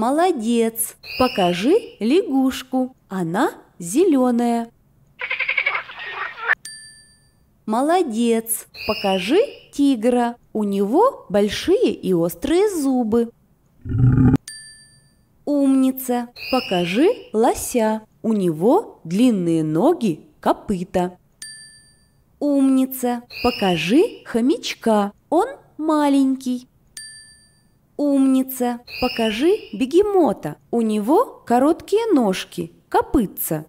Молодец! Покажи лягушку. Она зеленая. Молодец! Покажи тигра. У него большие и острые зубы. Умница! Покажи лося. У него длинные ноги, копыта. Умница! Покажи хомячка. Он маленький. Умница! Покажи бегемота. У него короткие ножки, копытца.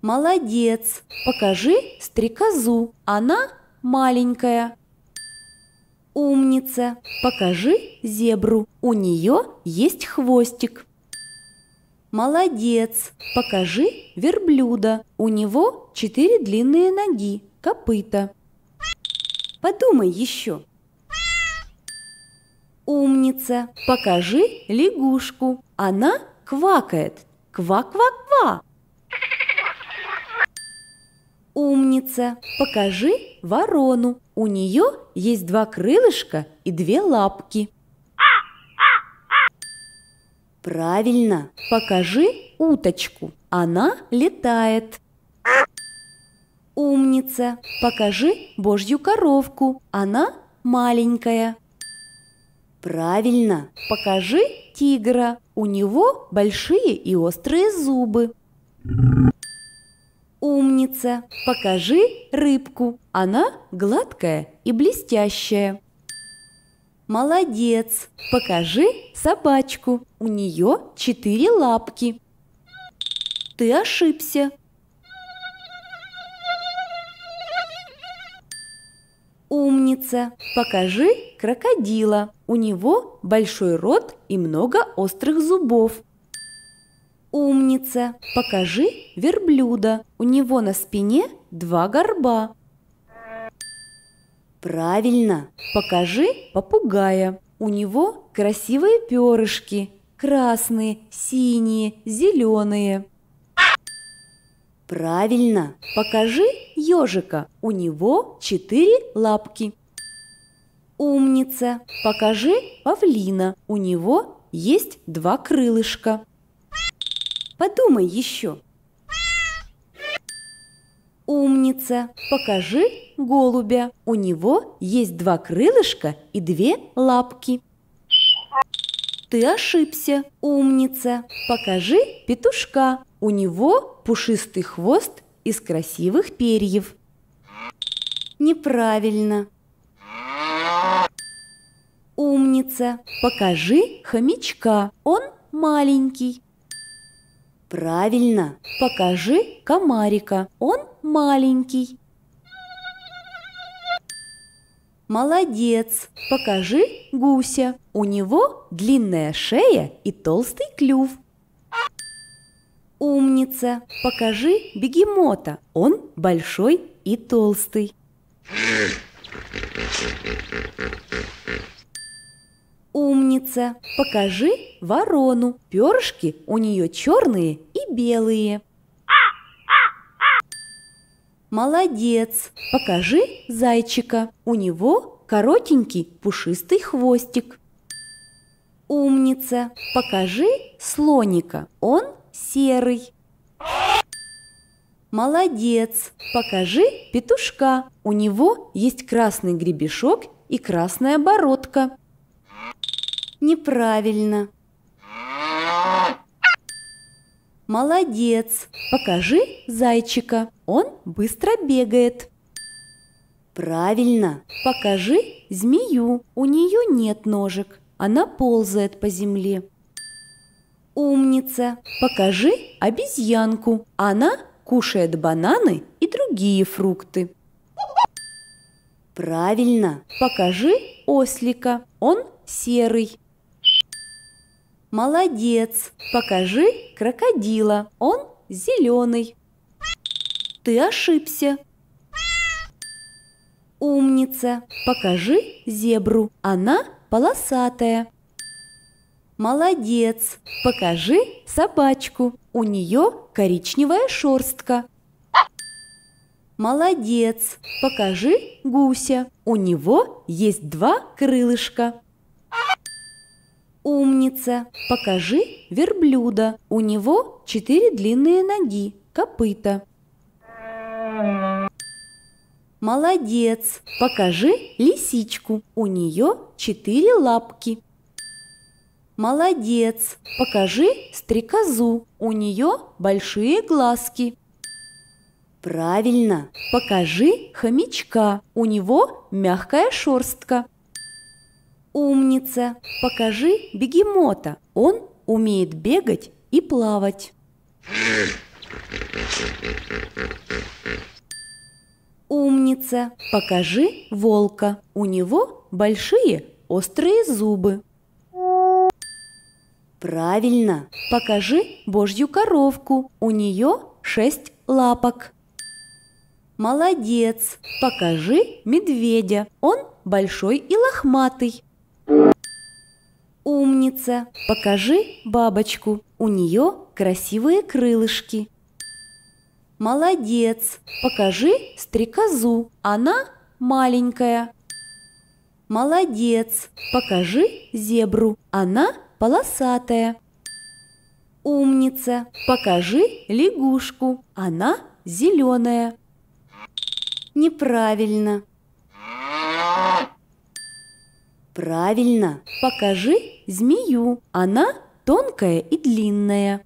Молодец! Покажи стрекозу. Она маленькая. Умница! Покажи зебру. У нее есть хвостик. Молодец! Покажи верблюда. У него четыре длинные ноги, копыта. Подумай еще, Умница! Покажи лягушку. Она квакает. Ква-ква-ква. Умница! Покажи ворону. У нее есть два крылышка и две лапки. Правильно! Покажи уточку. Она летает. Умница! Покажи божью коровку. Она маленькая. Правильно, покажи тигра. У него большие и острые зубы. Умница! Покажи рыбку. Она гладкая и блестящая. Молодец! Покажи собачку. У нее четыре лапки. Ты ошибся. Умница! Покажи крокодила. У него большой рот и много острых зубов. Умница! Покажи верблюда. У него на спине два горба. Правильно! Покажи попугая. У него красивые перышки. Красные, синие, зеленые. Правильно. Покажи ежика. У него четыре лапки. Умница. Покажи павлина. У него есть два крылышка. Подумай еще. Умница. Покажи голубя. У него есть два крылышка и две лапки. Ты ошибся, умница. Покажи петушка. У него пушистый хвост из красивых перьев. Неправильно. Умница. Покажи хомячка. Он маленький. Правильно. Покажи комарика. Он маленький. Молодец. Покажи гуся. У него длинная шея и толстый клюв. Умница! Покажи бегемота. Он большой и толстый. Умница! Покажи ворону. Перышки у нее черные и белые. Молодец! Покажи зайчика. У него коротенький пушистый хвостик. Умница! Покажи слоника. Он серый. Молодец! Покажи петушка. У него есть красный гребешок и красная бородка. Неправильно. Молодец! Покажи зайчика. Он быстро бегает. Правильно! Покажи змею. У нее нет ножек. Она ползает по земле. Умница! Покажи обезьянку. Она кушает бананы и другие фрукты. Правильно! Покажи ослика. Он серый. Молодец! Покажи крокодила. Он зеленый. Ты ошибся. Умница! Покажи зебру. Она полосатая. Молодец! Покажи собачку. У нее коричневая шерстка. Молодец! Покажи гуся. У него есть два крылышка. Умница! Покажи верблюда. У него четыре длинные ноги, копыта. Молодец! Покажи лисичку. У нее четыре лапки, Молодец! Покажи стрекозу. У нее большие глазки. Правильно! Покажи хомячка. У него мягкая шерстка. Умница! Покажи бегемота. Он умеет бегать и плавать. Умница! Покажи волка. У него большие острые зубы. Правильно. Покажи божью коровку. У нее шесть лапок. Молодец. Покажи медведя. Он большой и лохматый. Умница. Покажи бабочку. У нее красивые крылышки. Молодец. Покажи стрекозу. Она маленькая. Молодец. Покажи зебру. Она полосатая. Умница! Покажи лягушку. Она зеленая. Неправильно. Правильно. Покажи змею. Она тонкая и длинная.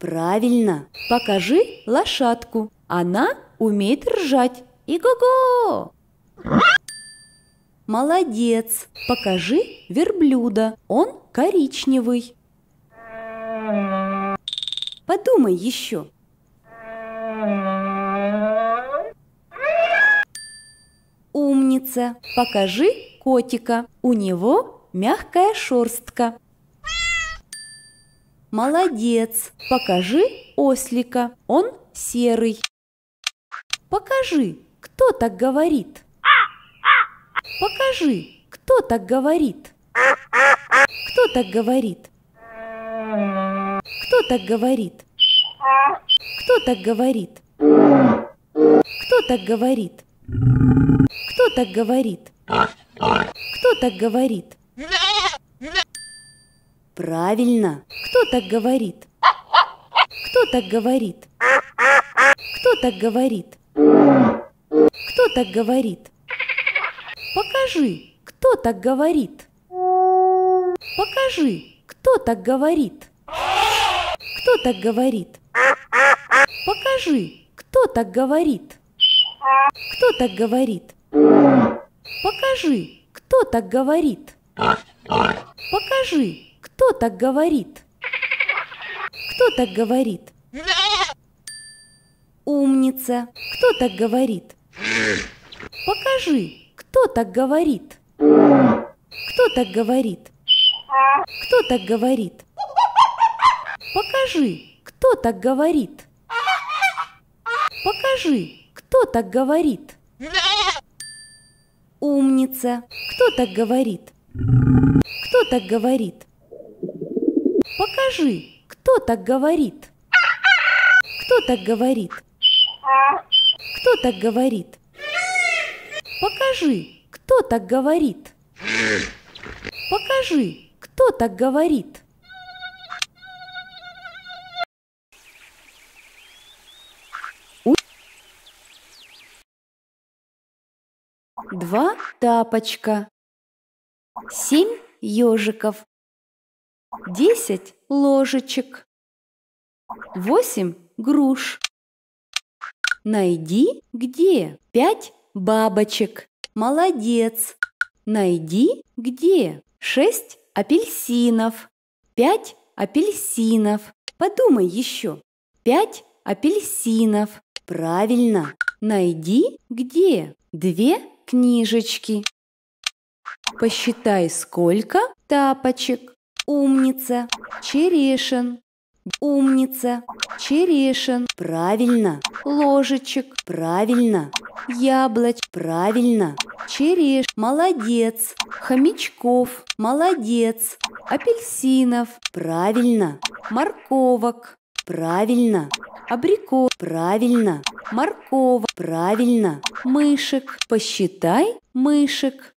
Правильно. Покажи лошадку. Она умеет ржать. И го-го! Молодец! Покажи верблюда. Он коричневый. Подумай еще. Умница! Покажи котика. У него мягкая шерстка. Молодец! Покажи ослика. Он серый. Покажи, кто так говорит. Покажи, кто так говорит? Кто так говорит? Кто так говорит? Кто так говорит? Кто так говорит? Кто так говорит? Кто так говорит? Правильно. Кто так говорит? Кто так говорит? Кто так говорит? Кто так говорит? Покажи, кто так говорит. Покажи, кто так говорит. Кто так говорит? Покажи, кто так говорит. Кто так говорит? Покажи, кто так говорит. Покажи, кто так говорит. Кто так говорит? Умница. Кто так говорит? Покажи, кто так говорит? Кто так говорит? Кто так говорит? Покажи, кто так говорит? Покажи, кто так говорит? Умница. Кто так говорит? Кто так говорит? Покажи, кто так говорит? Кто так говорит? Кто так говорит? Покажи, кто так говорит. Покажи, кто так говорит. Два тапочка. Семь ежиков. Десять ложечек. Восемь груш. Найди где пять бабочек. Молодец! Найди где? Шесть апельсинов. Пять апельсинов. Подумай еще. Пять апельсинов. Правильно. Найди где? Две книжечки. Посчитай, сколько тапочек. Умница. Черешин. Умница. Черешин. Правильно. Ложечек. Правильно. Яблоч. Правильно. Череш. Молодец. Хомячков. Молодец. Апельсинов. Правильно. Морковок. Правильно. Абрикос. Правильно. Моркова. Правильно. Мышек. Посчитай мышек.